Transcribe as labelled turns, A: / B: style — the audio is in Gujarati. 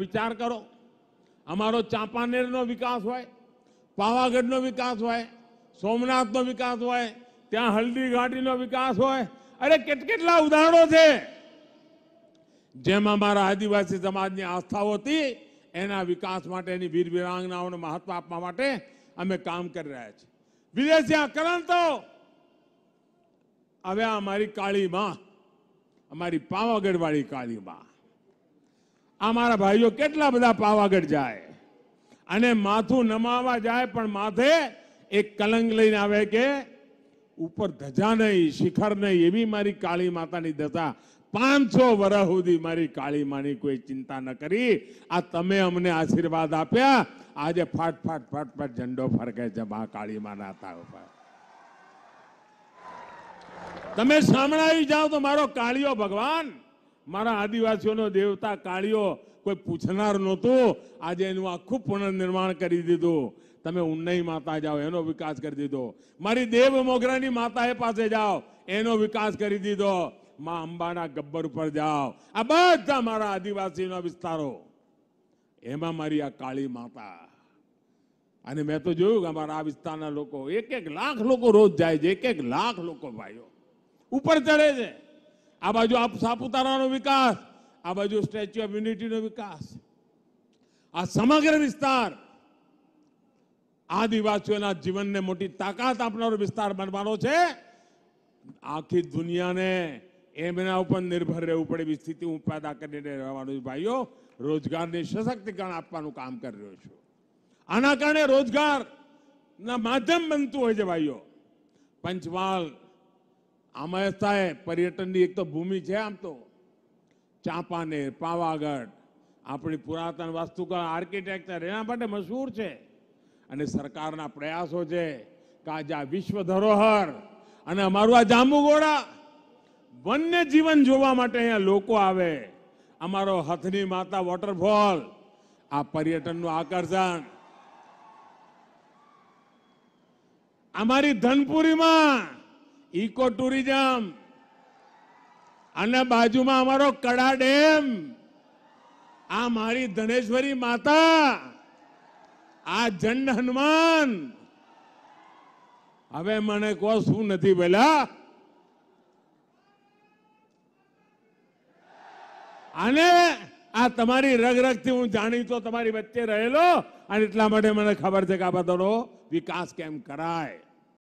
A: વિચાર કરો અમારો ચાંપાનેરનો વિકાસ હોય પાવાગઢનો વિકાસ હોય સોમનાથનો વિકાસ હોય ત્યાં હલ્દીઘાટીનો વિકાસ હોય અરે કેટકેટલા ઉદાહરણો છે જેમાં અમારા આદિવાસી સમાજની આસ્થાઓ હતી એના વિકાસ માટેની વીર વિરાંગનાઓને મહત્વ આપવા માટે અમે કામ કરી રહ્યા છીએ વિદેશી તો હવે અમારી કાળીમાં અમારી પાવાગઢવાળી કાળીમાં આ મારા ભાઈઓ કેટલા બધા પાવાગઢ જાય અને માથું નમાવા જાય પણ માથે એક કલંક લઈને આવે કે ઉપર ધજા નહીં શિખર નહીં એવી મારી કાળી માતાની દશા પાંચસો વર્ષ સુધી મારી કાળી માની કોઈ ચિંતા ન કરી આ તમે અમને આશીર્વાદ આપ્યા આજે ફાટ ફાટ ફાટ ફાટ ઝંડો ફરકે છે મા કાળી માના ઉપર તમે સાંભળાવી જાઓ તો મારો કાળીઓ ભગવાન મારા આદિવાસીઓનો દેવતા કાળિયો કોઈ પૂછનાર નતો આજે એનું આખું પુનર્નિર્માણ કરી દીધું તમે ઉન્નાઈ માતાજી આવ એનો વિકાસ કરી દીધો મારી દેવ મોગરાની માતા હે પાસે જાવ એનો વિકાસ કરી દીધો માં અંબાના ગબ્બર પર જાવ આ બધા મારા આદિવાસીનો વિસ્તારો એમાં મારી આ કાળી માતા અને મેં તો જોયું કે અમારા આ વિસ્તારના લોકો એક એક લાખ લોકો રોજ જાય છે એક એક લાખ લોકો ભાઈઓ ઉપર ચડે છે આ બાજુ આપ સાપુતારાનો વિકાસ આ બાજુ સ્ટેચ્યુ ઓફ યુનિટીનો વિકાસ આ સમગ્ર વિસ્તાર આદિવાસીઓના જીવનને મોટી તાકાત આપનારો વિસ્તાર બનવાનો છે આખી દુનિયાને એમના ઉપર નિર્ભર રહેવું પડે એવી સ્થિતિ હું પેદા કરીને રહેવાનું ભાઈઓ રોજગારને સશક્તિકરણ આપવાનું કામ કરી રહ્યો છું આના કારણે રોજગારના માધ્યમ બનતું હોય છે ભાઈઓ પંચમહાલ આમાં સાહેબ પર્યટનની એક તો ભૂમિ છે આમ તો ચાંપાનેર પાવાગઢ આપણી પુરાતન વાસ્તુકળા આર્કિટેક્ચર એના માટે મશહૂર છે અને સરકારના પ્રયાસો છે કે આજે આ વિશ્વ ધરોહર અને અમારું આ જાંબુગોળા વન્ય જીવન જોવા માટે અહીંયા લોકો આવે અમારો હથની માતા વોટરફોલ આ પર્યટનનું આકર્ષણ અમારી ધનપુરીમાં ઇકો ટુરિઝમ અને બાજુમાં અમારો કડા ડેમ આ મારી ધનેશ્વરી માતા આ જંડ હનુમાન હવે મને કહો શું નથી પેલા અને આ તમારી રગ રગ થી હું જાણીતો તમારી વચ્ચે રહેલો અને એટલા માટે મને ખબર છે કે આ બધાનો વિકાસ કેમ કરાય